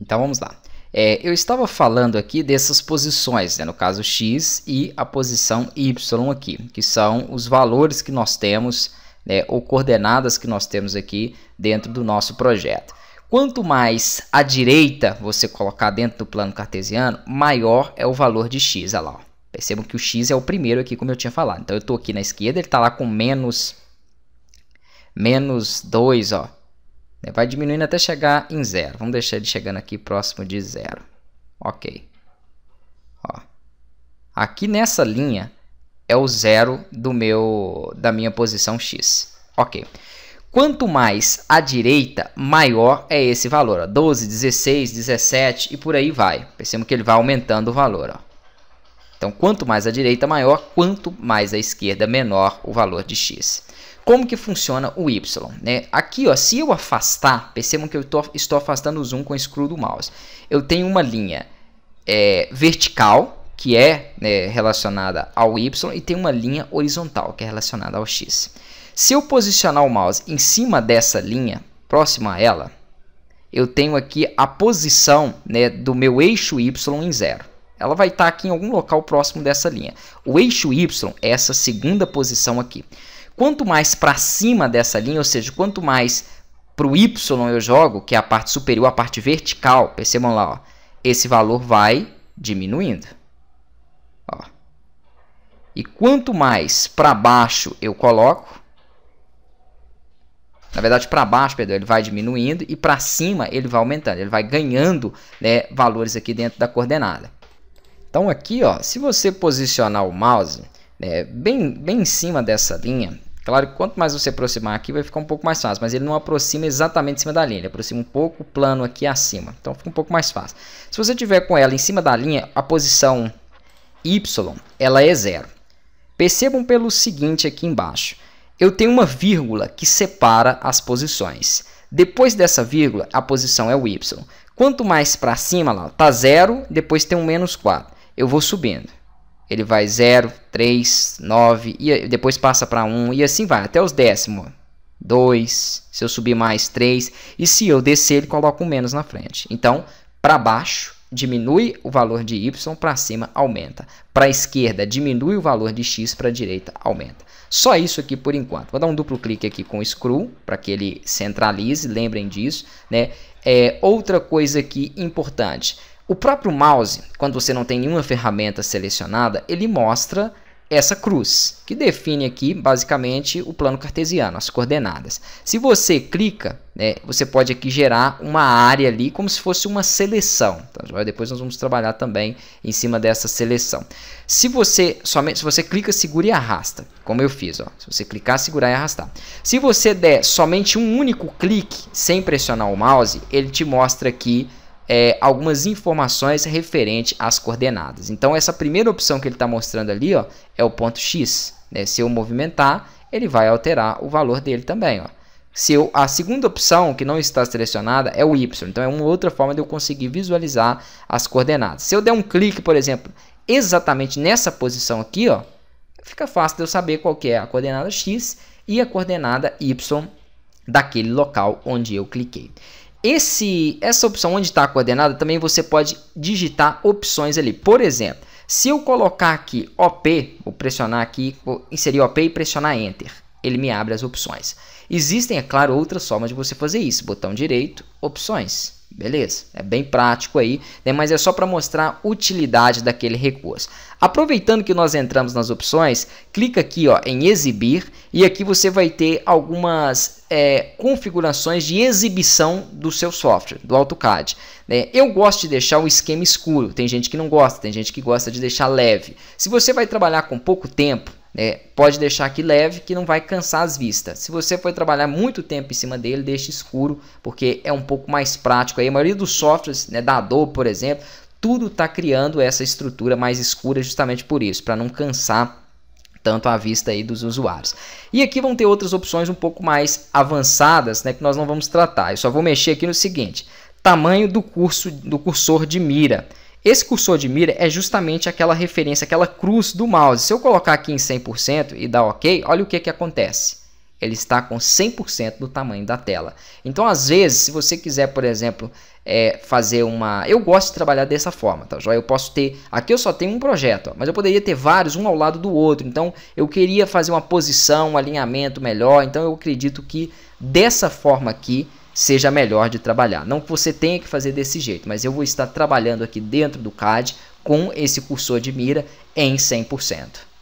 Então vamos lá. É, eu estava falando aqui dessas posições, né? no caso x e a posição y aqui, que são os valores que nós temos né? ou coordenadas que nós temos aqui dentro do nosso projeto. Quanto mais à direita você colocar dentro do plano cartesiano, maior é o valor de x. Olha lá, ó. percebam que o x é o primeiro aqui, como eu tinha falado. Então eu estou aqui na esquerda, ele está lá com menos, menos 2, ó, é, vai diminuindo até chegar em zero. Vamos deixar ele chegando aqui próximo de zero. Ok. Ó. Aqui nessa linha é o zero do meu, da minha posição x. Ok. Quanto mais à direita, maior é esse valor. Ó. 12, 16, 17 e por aí vai. Percebemos que ele vai aumentando o valor. Ó. Então, quanto mais a direita maior, quanto mais a esquerda menor o valor de x. Como que funciona o Y? Né? Aqui, ó, se eu afastar, percebam que eu tô, estou afastando o zoom com o screw do mouse. Eu tenho uma linha é, vertical, que é né, relacionada ao Y, e tem uma linha horizontal, que é relacionada ao X. Se eu posicionar o mouse em cima dessa linha, próximo a ela, eu tenho aqui a posição né, do meu eixo Y em zero ela vai estar tá aqui em algum local próximo dessa linha. O eixo Y é essa segunda posição aqui. Quanto mais para cima dessa linha, ou seja, quanto mais para o Y eu jogo, que é a parte superior, a parte vertical, percebam lá, ó, esse valor vai diminuindo. Ó. E quanto mais para baixo eu coloco, na verdade, para baixo, Pedro, ele vai diminuindo e para cima ele vai aumentando, ele vai ganhando né, valores aqui dentro da coordenada. Então aqui, ó, se você posicionar o mouse né, bem, bem em cima dessa linha, claro que quanto mais você aproximar aqui vai ficar um pouco mais fácil, mas ele não aproxima exatamente em cima da linha, ele aproxima um pouco o plano aqui acima, então fica um pouco mais fácil. Se você tiver com ela em cima da linha, a posição Y, ela é zero. Percebam pelo seguinte aqui embaixo, eu tenho uma vírgula que separa as posições. Depois dessa vírgula, a posição é o y. Quanto mais para cima, lá, tá zero, depois tem um menos 4 eu vou subindo. Ele vai 0, 3, 9, e depois passa para 1, um, e assim vai, até os décimos. 2, se eu subir mais 3, e se eu descer, ele coloca um menos na frente. Então, para baixo, diminui o valor de y, para cima, aumenta. Para a esquerda, diminui o valor de x, para a direita, aumenta. Só isso aqui por enquanto. Vou dar um duplo clique aqui com o scroll, para que ele centralize, lembrem disso. Né? É, outra coisa aqui importante, o próprio mouse, quando você não tem nenhuma ferramenta selecionada, ele mostra essa cruz, que define aqui basicamente o plano cartesiano, as coordenadas. Se você clica, né, você pode aqui gerar uma área ali como se fosse uma seleção. Então, depois nós vamos trabalhar também em cima dessa seleção. Se você somente se você clica, segura e arrasta, como eu fiz, ó. Se você clicar, segurar e arrastar. Se você der somente um único clique sem pressionar o mouse, ele te mostra aqui é, algumas informações referente às coordenadas. Então, essa primeira opção que ele está mostrando ali ó, é o ponto x. Né? Se eu movimentar, ele vai alterar o valor dele também. Ó. Se eu, a segunda opção, que não está selecionada, é o y. Então, é uma outra forma de eu conseguir visualizar as coordenadas. Se eu der um clique, por exemplo, exatamente nessa posição aqui, ó, fica fácil de eu saber qual que é a coordenada x e a coordenada y daquele local onde eu cliquei. Esse, essa opção onde está a coordenada, também você pode digitar opções ali. Por exemplo, se eu colocar aqui OP, vou pressionar aqui, vou inserir OP e pressionar Enter. Ele me abre as opções. Existem, é claro, outras formas de você fazer isso. Botão direito, opções. Beleza, é bem prático aí, né? mas é só para mostrar a utilidade daquele recurso. Aproveitando que nós entramos nas opções, clica aqui ó, em exibir e aqui você vai ter algumas é, configurações de exibição do seu software, do AutoCAD. Né? Eu gosto de deixar o esquema escuro, tem gente que não gosta, tem gente que gosta de deixar leve. Se você vai trabalhar com pouco tempo, é, pode deixar aqui leve que não vai cansar as vistas. Se você for trabalhar muito tempo em cima dele, deixe escuro porque é um pouco mais prático. Aí, a maioria dos softwares né, da Adobe, por exemplo, tudo está criando essa estrutura mais escura justamente por isso, para não cansar tanto a vista aí dos usuários. E aqui vão ter outras opções um pouco mais avançadas, né, que nós não vamos tratar. Eu só vou mexer aqui no seguinte: tamanho do curso do cursor de mira. Esse cursor de mira é justamente aquela referência, aquela cruz do mouse. Se eu colocar aqui em 100% e dar OK, olha o que, que acontece. Ele está com 100% do tamanho da tela. Então, às vezes, se você quiser, por exemplo, é, fazer uma... Eu gosto de trabalhar dessa forma, tá? Eu posso ter... Aqui eu só tenho um projeto, ó, mas eu poderia ter vários, um ao lado do outro. Então, eu queria fazer uma posição, um alinhamento melhor. Então, eu acredito que dessa forma aqui seja melhor de trabalhar. Não que você tenha que fazer desse jeito, mas eu vou estar trabalhando aqui dentro do CAD com esse cursor de mira em 100%.